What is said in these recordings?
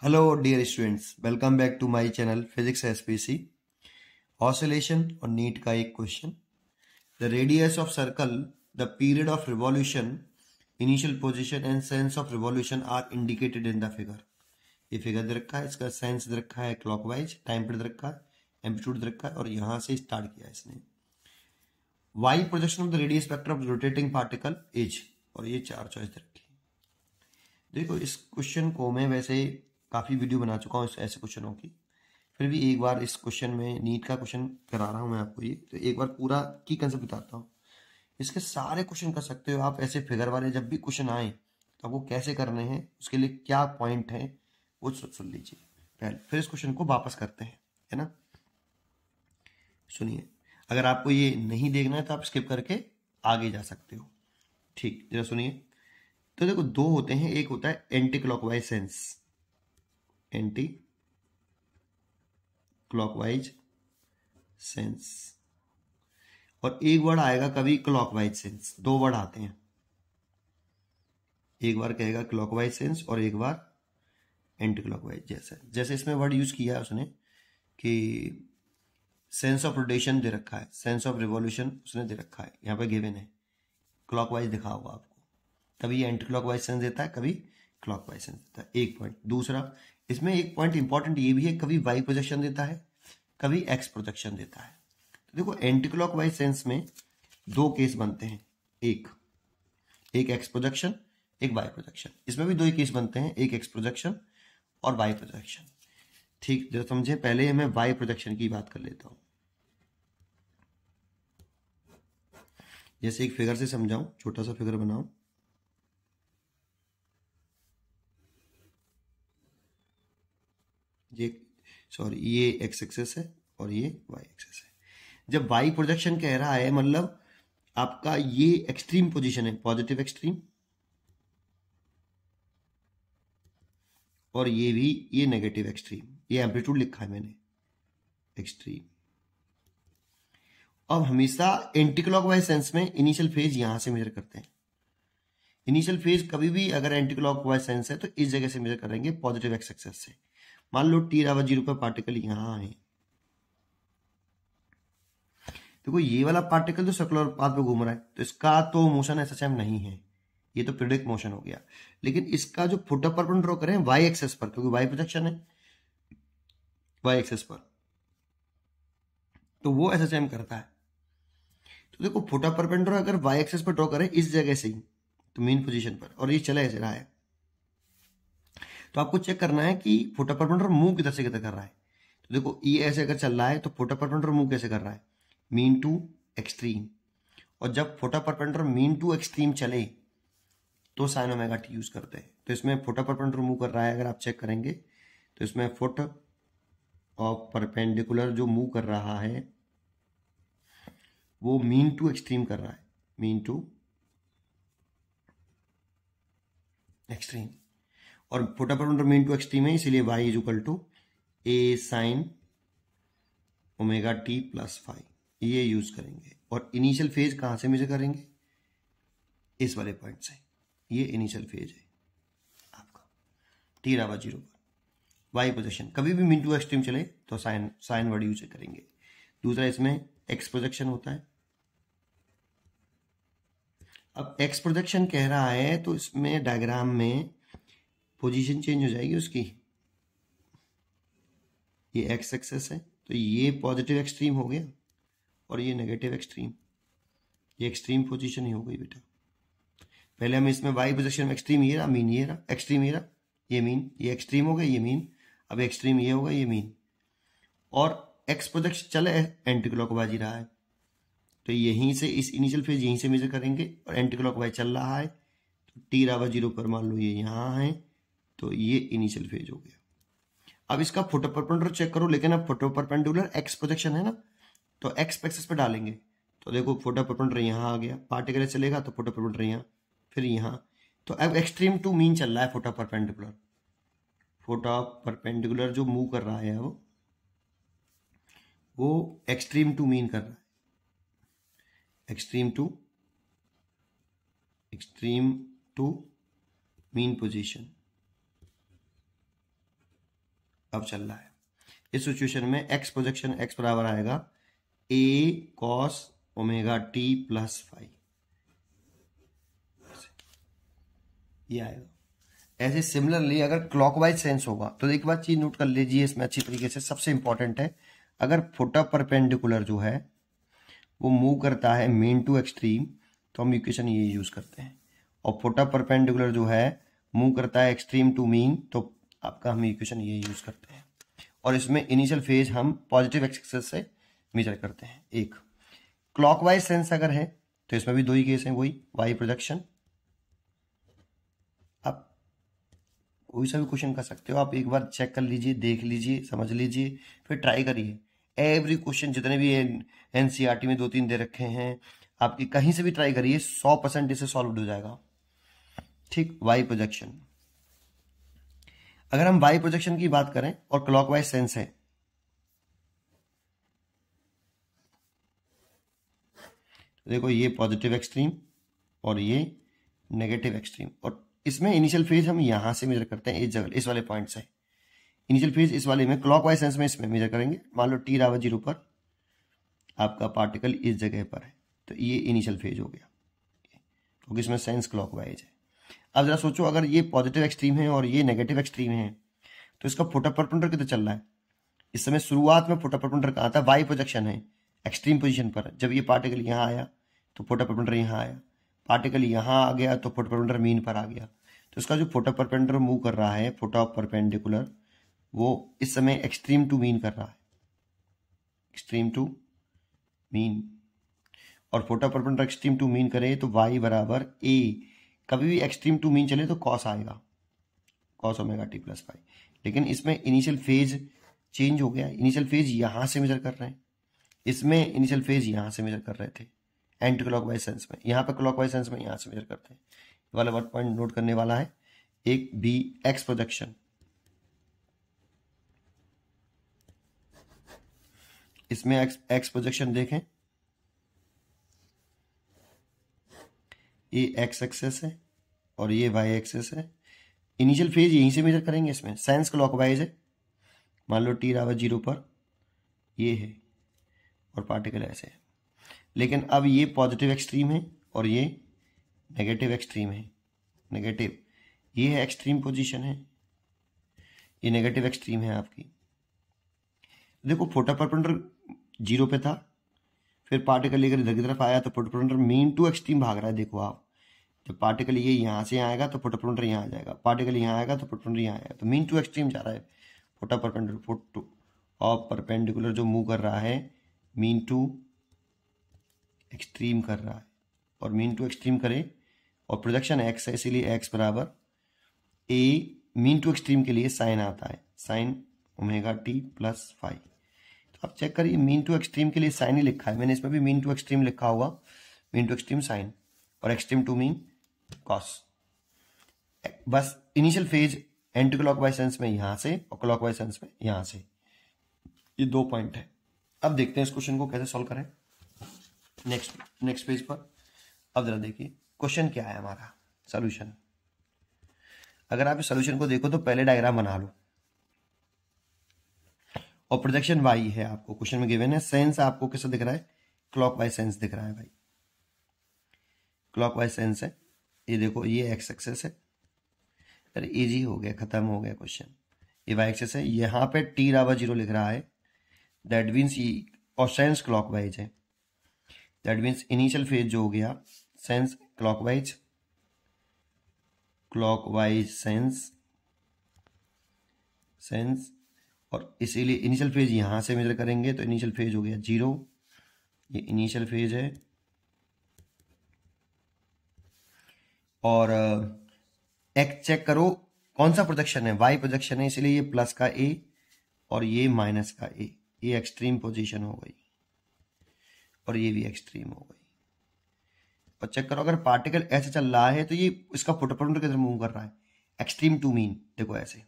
Hello dear students, welcome back to my channel Physics SPC. Oscillation और NEET का एक question the radius of circle the period of revolution initial position and sense of revolution are indicated in the figure ये figure दे रखा है इसका sense they रखा है क्लॉकवाइज टाइम पीरियड रखा है एम्पीट्यूड रखा है और यहाँ से स्टार्ट किया इसने Y projection of the radius factor of rotating particle is और ये चार चॉइस दे रखी देखो इस क्वेश्चन को मैं वैसे काफ़ी वीडियो बना चुका हूँ इस ऐसे क्वेश्चनों की फिर भी एक बार इस क्वेश्चन में नीट का क्वेश्चन करा रहा हूँ मैं आपको ये तो एक बार पूरा की कंसेप्ट बताता हूँ इसके सारे क्वेश्चन कर सकते हो आप ऐसे फिगर वाले जब भी क्वेश्चन आए तो आपको कैसे करने हैं उसके लिए क्या पॉइंट है वो सुन लीजिए पहले फिर इस क्वेश्चन को वापस करते हैं है ना सुनिए अगर आपको ये नहीं देखना है तो आप स्किप करके आगे जा सकते हो ठीक जरा सुनिए तो देखो दो होते हैं एक होता है anti clockwise sense anti clockwise sense और एक वर्ड आएगा कभी क्लॉकवाइज सेंस दो वर्ड आते हैं एक बार कहेगा क्लॉकवाइज सेंस और एक बार एंटी क्लॉकवाइज जैसे जैसे इसमें वर्ड यूज किया है उसने कि सेंस ऑफ रोटेशन दे रखा है सेंस ऑफ रिवॉल्यूशन उसने दे रखा है यहाँ पे गिवन है क्लॉकवाइज दिखा होगा आपको कभी एंटी क्लॉकवाइज सेंस देता है कभी क्लॉकवाइज सेंस देता है एक पॉइंट दूसरा इसमें एक पॉइंट इंपॉर्टेंट ये भी है कभी वाई प्रोजेक्शन देता है कभी एक्स प्रोजेक्शन देता है तो देखो एंटी क्लॉक वाइज सेंस में दो केस बनते हैं एक एक एक्स प्रोजेक्शन एक वाई प्रोजेक्शन इसमें भी दो ही केस बनते हैं एक एक्स प्रोजेक्शन और वाई प्रोजेक्शन ठीक जो समझे पहले मैं वाई प्रोजेक्शन की बात कर लेता हूं जैसे एक फिगर से समझाऊं छोटा सा फिगर बनाऊं ये सॉरी ये एक्स एक्सेस है और ये वाई एक्सेस है जब वाई प्रोजेक्शन कह रहा है मतलब आपका ये एक्सट्रीम पोजिशन है पॉजिटिव एक्सट्रीम और ये भी ये नेगेटिव एक्सट्रीम ये एम्पलीट्यूड लिखा है मैंने एक्सट्रीम अब हमेशा एंटी वाइज सेंस में इनिशियल फेज यहां से मेजर करते हैं इनिशियल फेज कभी भी अगर एंटी वाइज सेंस है तो इस जगह से मेजर करेंगे पॉजिटिव एक्स एक्सेस से मान लो टी रावत जीरो पर पार्टिकल यहां है देखो ये वाला पार्टिकल तो सर्कुलर पाथ पे घूम रहा है तो इसका तो मोशन सेम नहीं है ये तो प्रिडिक्ट मोशन हो गया लेकिन इसका जो फुटअप पर ड्रॉ करें वाई एक्सेस पर क्योंकि वाई प्रोजेक्शन है वाई एक्सेस पर तो वो सेम करता है तो देखो पर ड्रॉ अगर वाई एक्सेस पर ड्रॉ करें इस जगह से ही तो मेन पोजीशन पर और ये चला ऐसे रहा है तो आपको चेक करना है कि फोटो परपेंडिकुलर मूव किधर से किधर कर रहा है तो देखो ये e ऐसे अगर चल रहा है तो फोटो परमेंटर मूव कैसे कर रहा है मीन टू एक्सट्रीम और जब foot of perpendicular mean to extreme चले तो साइन ओमेगा टी यूज करते हैं तो इसमें फोटो परपेंटर मूव कर रहा है अगर आप चेक करेंगे तो इसमें फोटो और परपेंडिकुलर जो मूव कर रहा है वो मीन टू एक्सट्रीम कर रहा है मीन टू एक्सट्रीम और छोटा पैरामीटर मीन टू एक्सट्रीम है इसीलिए y is equal to a sine omega t plus phi ये यूज करेंगे और इनिशियल फेज कहाँ से मेजर करेंगे इस वाले पॉइंट से ये इनिशियल फेज है आपका टी रावा जीरो पर वाई प्रोजेक्शन कभी भी मीन टू एक्सट्रीम चले तो साइन साइन वर्ड यूज करेंगे दूसरा इसमें एक्स प्रोजेक्शन होता है अब एक्स प्रोजेक्शन कह रहा है तो इसमें डायग्राम में पोजीशन चेंज हो जाएगी उसकी ये एक्स एक्सेस है तो ये पॉजिटिव एक्सट्रीम हो गया और ये नेगेटिव एक्सट्रीम ये एक्सट्रीम पोजीशन ही हो गई बेटा पहले हम इसमें वाई पोजिशन में एक्सट्रीम ये रहा मीन ये रहा एक्सट्रीम ये रहा ये मीन ये एक्सट्रीम हो गया ये मीन अब एक्सट्रीम ये होगा ये मीन और एक्स प्रोजेक्शन चले एंटी क्लॉकवाइज ही रहा है तो यहीं से इस इनिशियल फेज यहीं से मेजर करेंगे और एंटी क्लॉकवाइज चल रहा है तो टी रावा जीरो पर मान लो ये यहाँ है तो ये इनिशियल फेज हो गया अब इसका फोटो परपेंडुलर चेक करो लेकिन अब फोटो परपेंडुलर एक्स प्रोजेक्शन है ना तो एक्स एक्सिस पे डालेंगे तो देखो फोटो परपेंडुलर यहाँ आ गया पार्टिकल चलेगा तो फोटो परपेंडुलर यहाँ फिर यहाँ तो अब एक्सट्रीम टू मीन चल रहा है फोटो परपेंडिकुलर फोटो परपेंडिकुलर जो मूव कर रहा है वो वो एक्सट्रीम टू मीन कर रहा है extreme to extreme to mean position अब चल रहा है इस सिचुएशन में एक्स प्रोजेक्शन एक्स बराबर आएगा a cos omega t plus phi ये आएगा ऐसे सिमिलरली अगर क्लॉकवाइज सेंस होगा तो एक बार चीज नोट कर लीजिए इसमें अच्छी तरीके से सबसे इंपॉर्टेंट है अगर फोटा परपेंडिकुलर जो है वो मूव करता है मेन टू एक्सट्रीम तो हम इक्वेशन ये यूज करते हैं और फोटा परपेंडिकुलर जो है मूव करता है एक्सट्रीम टू मीन तो आपका हम इक्वेशन ये यूज करते हैं और इसमें इनिशियल फेज हम पॉजिटिव एक्सेस से मेजर करते हैं एक क्लॉकवाइज सेंस अगर है तो इसमें भी दो ही केस हैं वही वाई प्रोजेक्शन आप कोई सा भी क्वेश्चन कर सकते हो आप एक बार चेक कर लीजिए देख लीजिए समझ लीजिए फिर ट्राई करिए एवरी क्वेश्चन जितने भी एन e में दो तीन दे रखे हैं आपकी कहीं से भी ट्राई करिए सौ परसेंट इसे सॉल्व हो जाएगा ठीक वाई प्रोजेक्शन अगर हम वाई प्रोजेक्शन की बात करें और क्लॉकवाइज सेंस है तो देखो ये पॉजिटिव एक्सट्रीम और ये नेगेटिव एक्सट्रीम और इसमें इनिशियल फेज हम यहां से मेजर करते हैं इस जगह इस वाले पॉइंट से इनिशियल फेज इस वाले में क्लॉक वाइज सेंस में इसमें मेजर करेंगे मान लो टी रावत जीरो पर आपका पार्टिकल इस जगह पर है तो ये इनिशियल फेज हो गया क्योंकि इसमें सेंस क्लॉक वाइज है अब जरा सोचो अगर ये पॉजिटिव एक्सट्रीम है और ये नेगेटिव एक्सट्रीम है तो इसका फोटो परपेंडर कितना चल रहा है इस समय शुरुआत में फोटो परपेंडर कहाँ था वाई प्रोजेक्शन है एक्सट्रीम पोजिशन पर जब ये पार्टिकल यहाँ आया तो फोटो परपेंडर यहाँ आया पार्टिकल यहाँ आ गया तो फोटो परपेंडर मीन पर आ गया तो इसका जो फोटो परपेंडर मूव कर रहा है फोटो परपेंडिकुलर वो इस समय एक्सट्रीम टू मीन कर रहा है एक्सट्रीम टू मीन और foot of perpendicular extreme to mean करें तो वाई बराबर ए कभी भी एक्सट्रीम टू मीन चले तो कॉस आएगा cos omega t plus phi लेकिन इसमें इनिशियल फेज चेंज हो गया इनिशियल फेज यहाँ से मेजर कर रहे हैं इसमें इनिशियल फेज यहाँ से मेजर कर रहे थे एंटी क्लॉक वाइज सेंस में यहाँ पर क्लॉक वाइज सेंस में यहाँ से मेजर करते हैं वाला वर्ड पॉइंट नोट करने वाला है एक बी एक्स प्रोजेक्शन इसमें एक्स एक्स प्रोजेक्शन देखें ये एक्स एक्सेस है और ये वाई एक्सेस है इनिशियल फेज यहीं से मेजर करेंगे इसमें साइंस क्लॉकवाइज है मान लो टी रावत जीरो पर ये है और पार्टिकल ऐसे है लेकिन अब ये पॉजिटिव एक्सट्रीम है और ये नेगेटिव एक्सट्रीम है नेगेटिव ये है एक्सट्रीम पोजिशन है ये नेगेटिव एक्सट्रीम है आपकी देखो फोटा परपेंडर जीरो पे था फिर पार्टिकल लेकर इधर की तरफ आया तो प्रोटोप्रोटर मीन टू एक्सट्रीम भाग रहा है देखो आप जब तो पार्टिकल ये यहाँ से आएगा तो प्रोटोप्रोटर यहाँ आ जाएगा पार्टिकल यहाँ आएगा तो प्रोटोप्रोटर यहाँ आएगा तो मीन टू एक्सट्रीम जा रहा है फोटो परपेंडिकुलर फोटो और परपेंडिकुलर जो मूव कर रहा है मीन टू एक्सट्रीम कर रहा है और मीन टू एक्सट्रीम करे और प्रोजेक्शन एक्स है इसीलिए एक्स बराबर ए मीन टू एक्सट्रीम के लिए साइन आता है sine omega t plus phi आप चेक करिए मीन टू एक्सट्रीम के लिए साइन ही लिखा है मैंने इसमें भी मीन टू एक्सट्रीम लिखा होगा मीन टू एक्सट्रीम साइन और एक्सट्रीम टू मीन कॉस बस initial phase anti clockwise sense में यहां से और क्लॉक वाइज सेंस में यहां से ये दो पॉइंट है अब देखते हैं इस क्वेश्चन को कैसे सॉल्व करें नेक्स्ट नेक्स्ट पेज पर अब जरा देखिए क्वेश्चन क्या है हमारा सोल्यूशन अगर आप इस सोल्यूशन को देखो तो पहले डायग्राम बना लो और प्रोजेक्शन वाई है आपको क्वेश्चन में गिवन है सेंस आपको कैसा दिख रहा है क्लॉक वाइज सेंस दिख रहा है भाई क्लॉक वाइज सेंस है ये देखो ये एक्स एक्सेस है अरे इजी हो गया खत्म हो गया क्वेश्चन ये वाई एक्सेस है यहाँ पे टी रावा जीरो लिख रहा है दैट मीन्स और सेंस क्लॉक वाइज है दैट मीन्स इनिशियल फेज जो हो गया sense clockwise clockwise sense sense और इसीलिए इनिशियल फेज यहां से मेजर करेंगे तो इनिशियल फेज हो गया जीरो ये इनिशियल फेज है और एक चेक करो कौन सा प्रोजेक्शन है वाई प्रोजेक्शन है इसलिए ये प्लस का ए और ये माइनस का ए ये एक्सट्रीम पोजीशन हो गई और ये भी एक्सट्रीम हो गई और चेक करो अगर पार्टिकल ऐसे चल रहा है तो ये इसका फोटोपोमीटर के अंदर मूव कर रहा है एक्सट्रीम टू मीन देखो ऐसे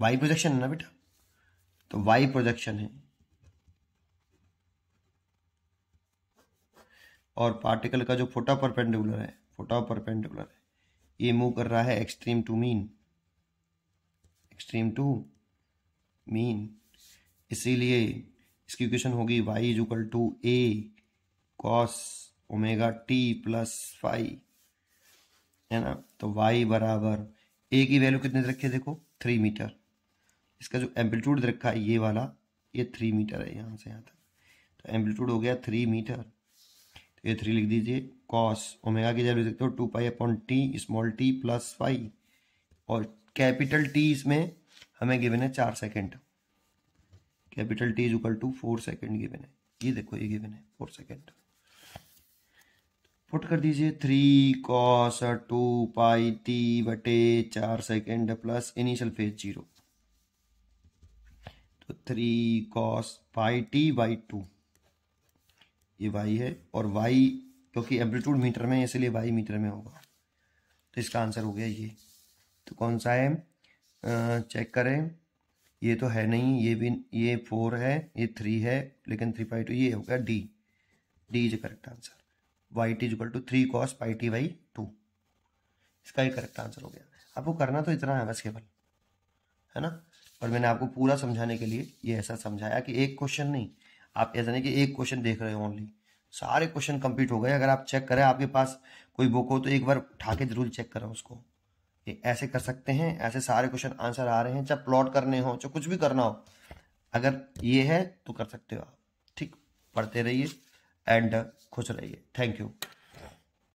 वाई प्रोजेक्शन है ना बेटा तो वाई प्रोजेक्शन है और पार्टिकल का जो फोटा परपेंडिकुलर है फोटा परपेंडिकुलर है ये मूव कर रहा है extreme to mean extreme to mean इसीलिए इसकी क्वेश्चन होगी y equal to a cos omega t plus phi है ना तो वाई बराबर ए की वैल्यू कितने रखी है देखो थ्री मीटर इसका जो एम्पलीट्यूड रखा है ये वाला ये थ्री मीटर है यहाँ से यहाँ तक तो एम्पलीट्यूड हो गया थ्री मीटर तो ये थ्री लिख दीजिए कॉस ओमेगा की जगह लिख सकते हो two pi upon t small t plus phi और कैपिटल टी इसमें हमें गिवन है चार second capital t is equal to four second given है ये देखो ये गिवन है फोर सेकेंड पुट कर दीजिए three cos two pi t बटे चार second plus initial phase zero तो three cos pi t by two ये वाई है और वाई क्योंकि एम्पलीट्यूड मीटर में इसलिए वाई मीटर में होगा तो इसका आंसर हो गया ये तो कौन सा है आ, चेक करें ये तो है नहीं ये भी ये फोर है ये थ्री है लेकिन थ्री पाई टू ये हो गया D D is correct answer y t equal to three cos pi t by two इसका ही करेक्ट आंसर हो गया आपको करना तो इतना है बस केवल है ना और मैंने आपको पूरा समझाने के लिए ये ऐसा समझाया कि एक क्वेश्चन नहीं आप ऐसा नहीं कि एक क्वेश्चन देख रहे हो ओनली सारे क्वेश्चन कंप्लीट हो गए अगर आप चेक करें आपके पास कोई बुक हो तो एक बार उठा के जरूर चेक करें उसको ये ऐसे कर सकते हैं ऐसे सारे क्वेश्चन आंसर आ रहे हैं चाहे प्लॉट करने हो चाहे कुछ भी करना हो अगर ये है तो कर सकते हो आप ठीक पढ़ते रहिए एंड खुश रहिए थैंक यू